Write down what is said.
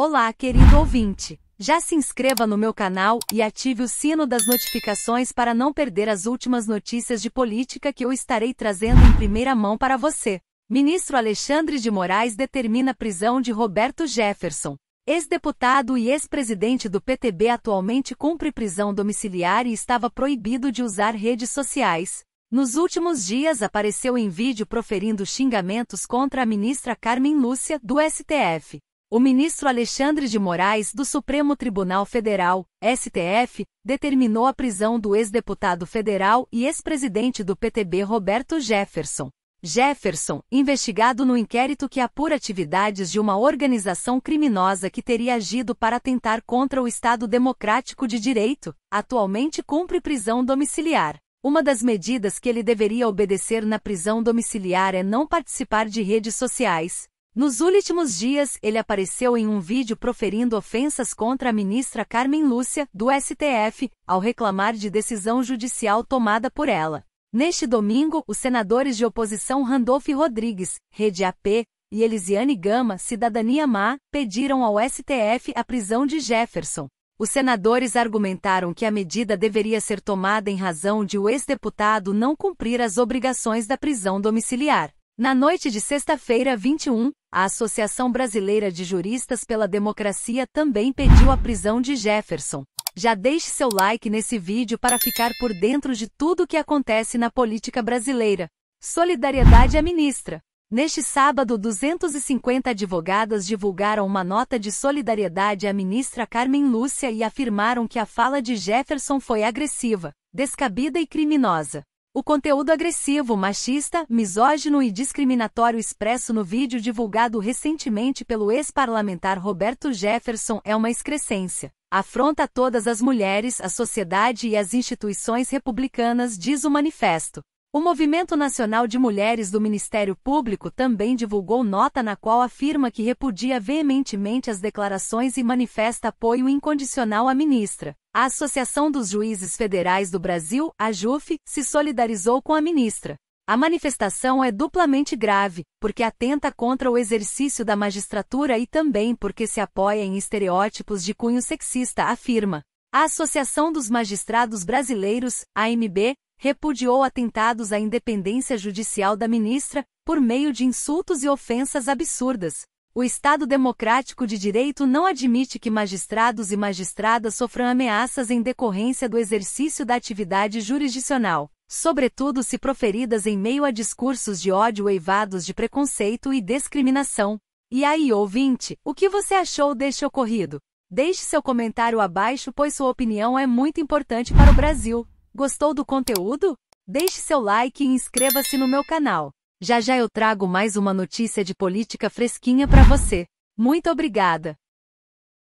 Olá, querido ouvinte! Já se inscreva no meu canal e ative o sino das notificações para não perder as últimas notícias de política que eu estarei trazendo em primeira mão para você. Ministro Alexandre de Moraes determina a prisão de Roberto Jefferson. Ex-deputado e ex-presidente do PTB atualmente cumpre prisão domiciliar e estava proibido de usar redes sociais. Nos últimos dias apareceu em vídeo proferindo xingamentos contra a ministra Carmen Lúcia, do STF. O ministro Alexandre de Moraes do Supremo Tribunal Federal, STF, determinou a prisão do ex-deputado federal e ex-presidente do PTB Roberto Jefferson. Jefferson, investigado no inquérito que apura atividades de uma organização criminosa que teria agido para atentar contra o Estado Democrático de Direito, atualmente cumpre prisão domiciliar. Uma das medidas que ele deveria obedecer na prisão domiciliar é não participar de redes sociais, nos últimos dias, ele apareceu em um vídeo proferindo ofensas contra a ministra Carmen Lúcia, do STF, ao reclamar de decisão judicial tomada por ela. Neste domingo, os senadores de oposição Randolph Rodrigues, Rede AP, e Elisiane Gama, Cidadania Má, pediram ao STF a prisão de Jefferson. Os senadores argumentaram que a medida deveria ser tomada em razão de o ex-deputado não cumprir as obrigações da prisão domiciliar. Na noite de sexta-feira 21, a Associação Brasileira de Juristas pela Democracia também pediu a prisão de Jefferson. Já deixe seu like nesse vídeo para ficar por dentro de tudo o que acontece na política brasileira. Solidariedade à ministra. Neste sábado, 250 advogadas divulgaram uma nota de solidariedade à ministra Carmen Lúcia e afirmaram que a fala de Jefferson foi agressiva, descabida e criminosa. O conteúdo agressivo, machista, misógino e discriminatório expresso no vídeo divulgado recentemente pelo ex-parlamentar Roberto Jefferson é uma excrescência. Afronta todas as mulheres, a sociedade e as instituições republicanas, diz o manifesto. O Movimento Nacional de Mulheres do Ministério Público também divulgou nota na qual afirma que repudia veementemente as declarações e manifesta apoio incondicional à ministra. A Associação dos Juízes Federais do Brasil, a JUF, se solidarizou com a ministra. A manifestação é duplamente grave, porque atenta contra o exercício da magistratura e também porque se apoia em estereótipos de cunho sexista, afirma. A Associação dos Magistrados Brasileiros, AMB, repudiou atentados à independência judicial da ministra, por meio de insultos e ofensas absurdas. O Estado democrático de direito não admite que magistrados e magistradas sofram ameaças em decorrência do exercício da atividade jurisdicional, sobretudo se proferidas em meio a discursos de ódio eivados de preconceito e discriminação. E aí, ouvinte, o que você achou deste ocorrido? Deixe seu comentário abaixo, pois sua opinião é muito importante para o Brasil. Gostou do conteúdo? Deixe seu like e inscreva-se no meu canal. Já já eu trago mais uma notícia de política fresquinha para você. Muito obrigada!